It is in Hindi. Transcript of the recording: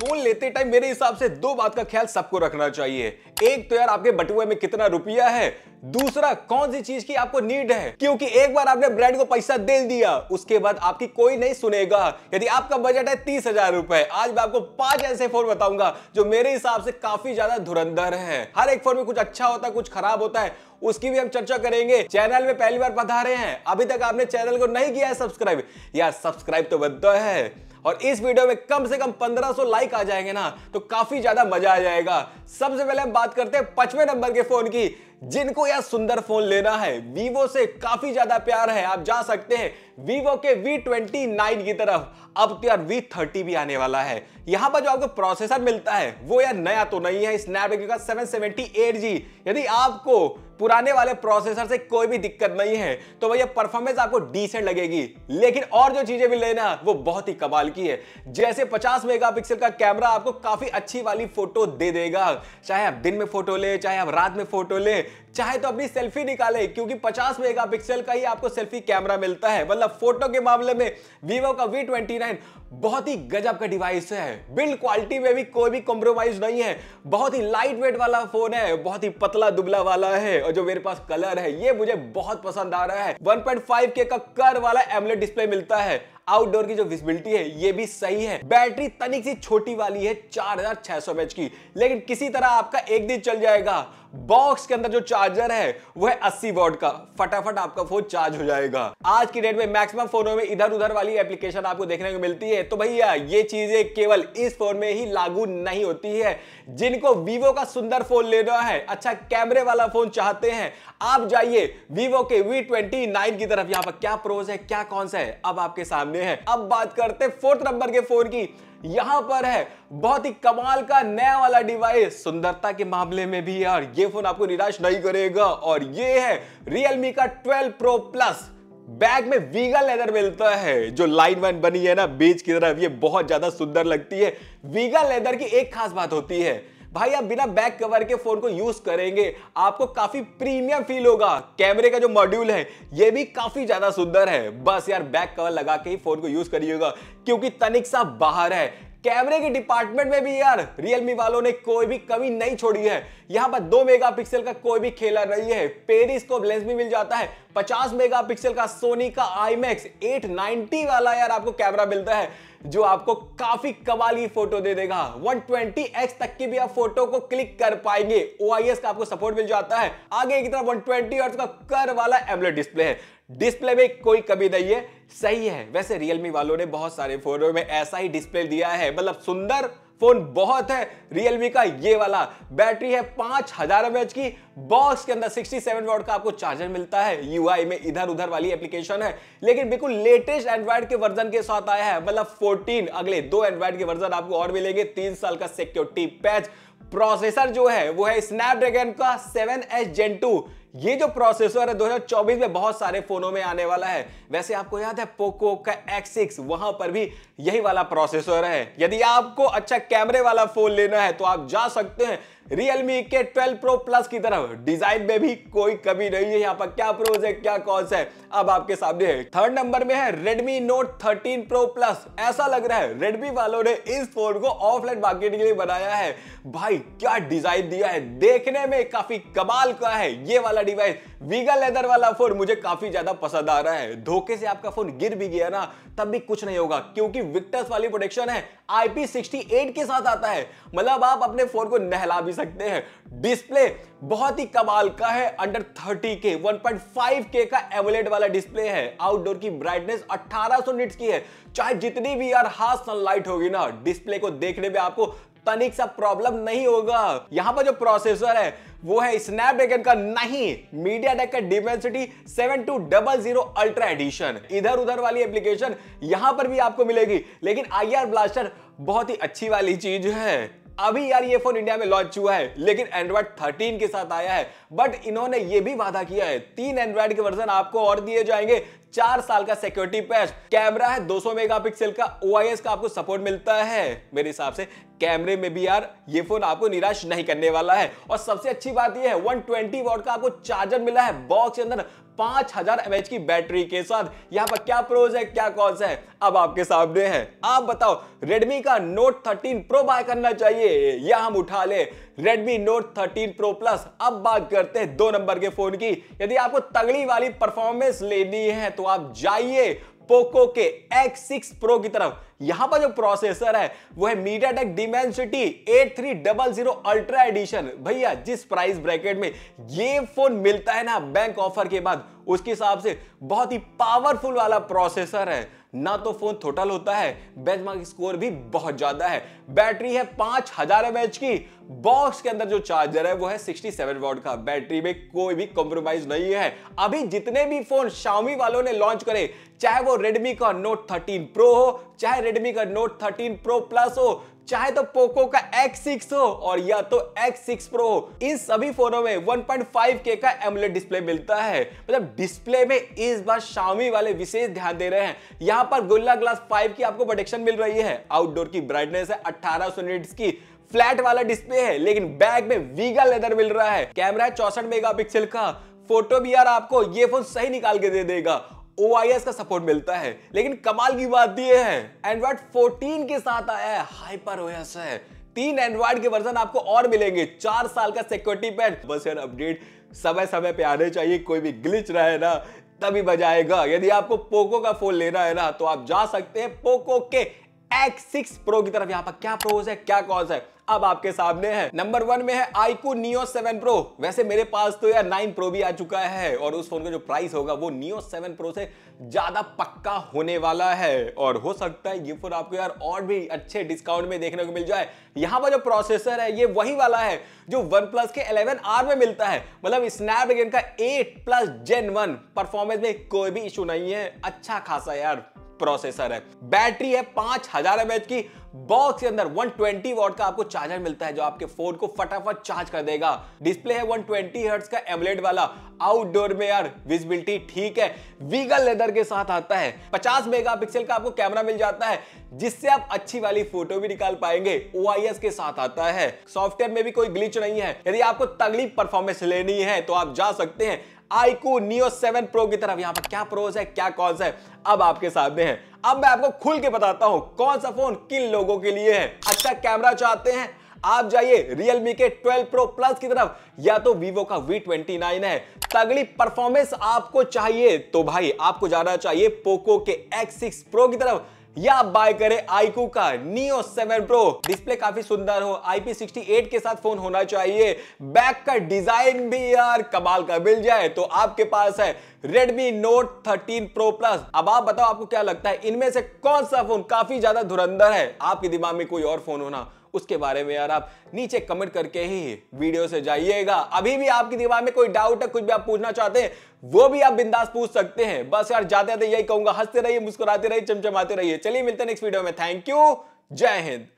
फोन लेते टाइम मेरे हिसाब से दो बात का ख्याल सबको रखना चाहिए एक तो यार आपके बटुए में कितना रुपया है दूसरा कौन सी चीज की आपको नीड है क्योंकि एक बार आपने ब्रांड को पैसा दे दिया उसके बाद आपकी कोई नहीं सुनेगा यदि आपका बजट है तीस हजार रुपए आज मैं आपको पांच ऐसे फोन बताऊंगा जो मेरे हिसाब से काफी ज्यादा धुरंधर है हर एक फोन में कुछ अच्छा होता है कुछ खराब होता है उसकी भी हम चर्चा करेंगे चैनल में पहली बार पधारे हैं अभी तक आपने चैनल को नहीं किया है सब्सक्राइब यार सब्सक्राइब तो बनता तो है और इस वीडियो में कम से कम 1500 लाइक आ जाएंगे ना तो काफी ज्यादा मजा आ जाएगा सबसे पहले हम बात करते हैं पचवे नंबर के फोन की जिनको यह सुंदर फोन लेना है वीवो से काफी ज्यादा प्यार है आप जा सकते हैं वीवो के V29 की तरफ अब तो यार V30 भी आने वाला है यहां पर जो आपको प्रोसेसर मिलता है वो यार नया तो नहीं है स्नैपड्रैगन का जी यदि आपको पुराने वाले प्रोसेसर से कोई भी दिक्कत नहीं है तो भैया परफॉर्मेंस आपको डिसेंट लगेगी लेकिन और जो चीजें भी लेना वो बहुत ही कमाल की है जैसे 50 मेगापिक्सल का कैमरा आपको काफी अच्छी वाली फोटो दे देगा चाहे आप दिन में फोटो ले चाहे आप रात में फोटो ले चाहे तो अपनी सेल्फी निकाले क्योंकि 50 मेगापिक्सल का ही आपको सेल्फी कैमरा मिलता है मतलब फोटो के मामले में वीवो का V29 बहुत ही गजब का डिवाइस है बिल्ड क्वालिटी में भी कोई भी कॉम्प्रोमाइज नहीं है बहुत ही लाइट वेट वाला फोन है बहुत ही पतला दुबला वाला है और जो मेरे पास कलर है ये मुझे बहुत पसंद आ रहा है 1.5 के का कर वाला एमलेट डिस्प्ले मिलता है आउटडोर की जो विजिबिलिटी है ये भी सही है बैटरी तनिक सी छोटी वाली है चार हजार की लेकिन किसी तरह आपका एक दिन चल जाएगा बॉक्स के अंदर जो चार्जर है वह है अस्सी वॉट का फटाफट आपका फोन चार्ज हो जाएगा आज की डेट में मैक्सिमम फोनों में इधर उधर वाली एप्लीकेशन आपको देखने को मिलती है तो भैया ये चीजें केवल इस फोन में ही लागू नहीं होती है जिनको वीवो का सुंदर फोन लेना है अच्छा कैमरे वाला फोन चाहते हैं आप जाइए वीवो के वी ट्वेंटी नाइन की तरफ यहाँ पर क्या प्रोज है क्या कौन सा है अब आपके सामने है अब बात करते फोर्थ नंबर के फोन की यहां पर है बहुत ही कमाल का नया वाला डिवाइस सुंदरता के मामले में भी यार ये फोन आपको निराश नहीं करेगा और ये है रियलमी का 12 प्रो प्लस बैग में वीगल लेदर मिलता है जो लाइन वाइन बनी है ना बीच की तरफ ये बहुत ज्यादा सुंदर लगती है वीगल लेदर की एक खास बात होती है भाई आप बिना बैक कवर के फोन को यूज करेंगे आपको काफी प्रीमियम फील होगा कैमरे का जो मॉड्यूल है ये भी काफी ज्यादा सुंदर है बस यार बैक कवर लगा के ही फोन को यूज करिएगा क्योंकि तनिक सा बाहर है कैमरे के डिपार्टमेंट में भी यार रियलमी वालों ने कोई भी कमी नहीं छोड़ी है यहाँ पर दो मेगापिक्सल का कोई भी खेला नहीं है पेरिस्कोप लेंस भी मिल जाता है 50 मेगापिक्सल का सोनी का आईमैक्स 890 वाला यार आपको कैमरा मिलता है जो आपको काफी कवाली फोटो दे देगा 120x तक की भी आप फोटो को क्लिक कर पाएंगे OIS का आपको सपोर्ट मिल जाता है आगे की तरफ 120 और कर वाला एमलेट डिस्प्ले है डिस्प्ले में कोई कमी नहीं है सही है वैसे रियलमी वालों ने बहुत सारे फोटो में ऐसा ही डिस्प्ले दिया है मतलब सुंदर फोन बहुत है रियलमी का ये वाला बैटरी है पांच हजार एमएच की बॉक्स के अंदर 67 वॉट का आपको चार्जर मिलता है यूआई में इधर उधर वाली एप्लीकेशन है लेकिन बिल्कुल लेटेस्ट एंड्रॉइड के वर्जन के साथ आया है मतलब 14 अगले दो एंड्रॉइड के वर्जन आपको और मिलेंगे तीन साल का सिक्योरिटी पैच प्रोसेसर जो है वो है स्नैपड्रैगन का एस जेन टू ये जो प्रोसेसर है 2024 में बहुत सारे फोनों में आने वाला है वैसे आपको याद है पोको का X6 वहां पर भी यही वाला प्रोसेसर है यदि आपको अच्छा कैमरे वाला फोन लेना है तो आप जा सकते हैं Realme के 12 प्रो प्लस की तरफ डिजाइन में भी कोई कमी नहीं है यहाँ पर क्या प्रोज है क्या कॉन्स है अब आपके सामने है थर्ड नंबर में है Redmi Note 13 Pro Plus ऐसा लग रहा है Redmi वालों ने इस फोन को ऑफलाइन मार्केटिंग के लिए बनाया है भाई क्या डिजाइन दिया है देखने में काफी कमाल का है ये वाला डिवाइस वीगा लेदर वाला फोन मुझे काफी ज्यादा पसंद आ रहा है धोखे से आपका फोन गिर भी गया ना तब भी कुछ नहीं होगा क्योंकि विक्टर्स वाली प्रोडक्शन है IP68 के साथ आता है मतलब आप अपने फोन को नहला भी सकते हैं डिस्प्ले बहुत ही कमाल का है अंडर 30K 1.5K का एवलेट वाला डिस्प्ले है आउटडोर की ब्राइटनेस 1800 निट्स की है चाहे जितनी भी यार हाथ सनलाइट होगी ना डिस्प्ले को देखने में आपको तनिक सा प्रॉब्लम नहीं होगा यहाँ पर जो प्रोसेसर है वो है स्नैपड्रैगन का नहीं मीडिया टेक का Dimensity seven two double zero ultra edition इधर उधर वाली एप्लीकेशन यहां पर भी आपको मिलेगी लेकिन आई ब्लास्टर बहुत ही अच्छी वाली चीज है अभी यार ये फोन इंडिया में लॉन्च हुआ है लेकिन एंड्रॉइड 13 के साथ आया है बट इन्होंने ये भी वादा किया है तीन एंड्रॉइड के वर्जन आपको और दिए जाएंगे चार साल का सिक्योरिटी पैच कैमरा है 200 मेगापिक्सल का ओआईएस का आपको सपोर्ट मिलता है मेरे हिसाब से कैमरे में भी यार ये फोन आपको निराश नहीं करने वाला है और सबसे अच्छी बात यह है 120 ट्वेंटी का आपको चार्जर मिला है बॉक्स के अंदर 5000 हजार की बैटरी के साथ यहाँ पर क्या प्रोज है क्या कॉन्स है अब आपके सामने है आप बताओ रेडमी का नोट 13 प्रो बाय करना चाहिए या हम उठा ले Redmi Note 13 Pro Plus अब बात करते हैं दो नंबर के फोन की यदि आपको तगड़ी वाली परफॉर्मेंस लेनी है तो आप जाइए पोको के X6 Pro की तरफ यहां पर जो प्रोसेसर है वो है MediaTek Dimensity eight three double zero ultra edition भैया जिस प्राइस ब्रैकेट में ये फोन मिलता है ना बैंक ऑफर के बाद उसके हिसाब से बहुत ही पावरफुल वाला प्रोसेसर है ना तो फोन टोटल होता है बेंचमार्क स्कोर भी बहुत ज्यादा है बैटरी है पांच हजार एम की बॉक्स के अंदर जो चार्जर है वो है 67 वॉट का बैटरी में कोई भी कॉम्प्रोमाइज नहीं है अभी जितने भी फोन शाउमी वालों ने लॉन्च करे चाहे वो रेडमी का नोट 13 प्रो हो चाहे रेडमी का नोट 13 प्रो प्लस हो चाहे तो पोको का X6 हो और या तो X6 Pro हो इन सभी फोनों में 1.5K का एमुलेट डिस्प्ले मिलता है मतलब डिस्प्ले में इस बार शामी वाले विशेष ध्यान दे रहे हैं यहाँ पर गोल्ला ग्लास 5 की आपको प्रोटेक्शन मिल रही है आउटडोर की ब्राइटनेस है अठारह सौ की फ्लैट वाला डिस्प्ले है लेकिन बैग में वीगा लेदर मिल रहा है कैमरा है चौसठ मेगा का फोटो भी यार आपको ये फोन सही निकाल के दे देगा ओ का सपोर्ट मिलता है लेकिन कमाल की बात तो यह है एंड्रॉइड 14 के साथ आया है हाइपर ओएस है तीन एंड्रॉइड के वर्जन आपको और मिलेंगे चार साल का सिक्योरिटी पैड बस यार अपडेट समय समय पे आने चाहिए कोई भी ग्लिच रहे ना तभी बजाएगा यदि आपको पोको का फोन लेना है ना तो आप जा सकते हैं पोको के X6 Pro की तरफ यहाँ पर क्या प्रोज है क्या कॉज है अब आपके सामने है नंबर वन में है आईको नियो सेवन प्रो वैसे मेरे पास तो यार नाइन प्रो भी आ चुका है और उस फोन का जो प्राइस होगा वो नियो सेवन प्रो से ज्यादा पक्का होने वाला है और हो सकता है ये फोन आपको यार और भी अच्छे डिस्काउंट में देखने को मिल जाए यहाँ पर जो प्रोसेसर है ये वही वाला है जो वन प्लस के इलेवन आर में मिलता है मतलब स्नैपड्रैगन का eight plus gen one performance में कोई भी इशू नहीं है अच्छा खासा यार प्रोसेसर है बैटरी है पांच हजार एमएच की बॉक्स के अंदर 120 वॉट का आपको चार्जर मिलता है जो आपके फोन को फटाफट चार्ज कर देगा डिस्प्ले है 120 ट्वेंटी का एमलेट वाला आउटडोर में यार विजिबिलिटी ठीक है वीगल लेदर के साथ आता है 50 मेगापिक्सल का आपको कैमरा मिल जाता है जिससे आप अच्छी वाली फोटो भी निकाल पाएंगे ओ के साथ आता है सॉफ्टवेयर में भी कोई ग्लिच नहीं है यदि आपको तगड़ी परफॉर्मेंस लेनी है तो आप जा सकते हैं आईकू नियो सेवन प्रो की तरफ यहां पर क्या प्रोज है क्या कॉल्स है अब आपके सामने है अब मैं आपको खुल के बताता हूं कौन सा फोन किन लोगों के लिए है अच्छा कैमरा चाहते हैं आप जाइए Realme के 12 Pro Plus की तरफ या तो Vivo का V29 है तगड़ी परफॉर्मेंस आपको चाहिए तो भाई आपको जाना चाहिए Poco के X6 Pro की तरफ या आप बाय करें आईकू का नियो 7 प्रो डिस्प्ले काफी सुंदर हो आईपी एट के साथ फोन होना चाहिए बैक का डिजाइन भी यार कमाल का मिल जाए तो आपके पास है Redmi Note 13 Pro Plus अब आप बताओ आपको क्या लगता है इनमें से कौन सा फोन काफी ज्यादा धुरंधर है आपके दिमाग में कोई और फोन होना उसके बारे में यार आप नीचे कमेंट करके ही वीडियो से जाइएगा अभी भी आपके दिमाग में कोई डाउट है कुछ भी आप पूछना चाहते हैं वो भी आप बिंदास पूछ सकते हैं बस यार जाते जाते यही कहूंगा हंसते रहिए मुस्कुराते रहिए चमचमाते रहिए चलिए मिलते हैं नेक्स्ट वीडियो में थैंक यू जय हिंद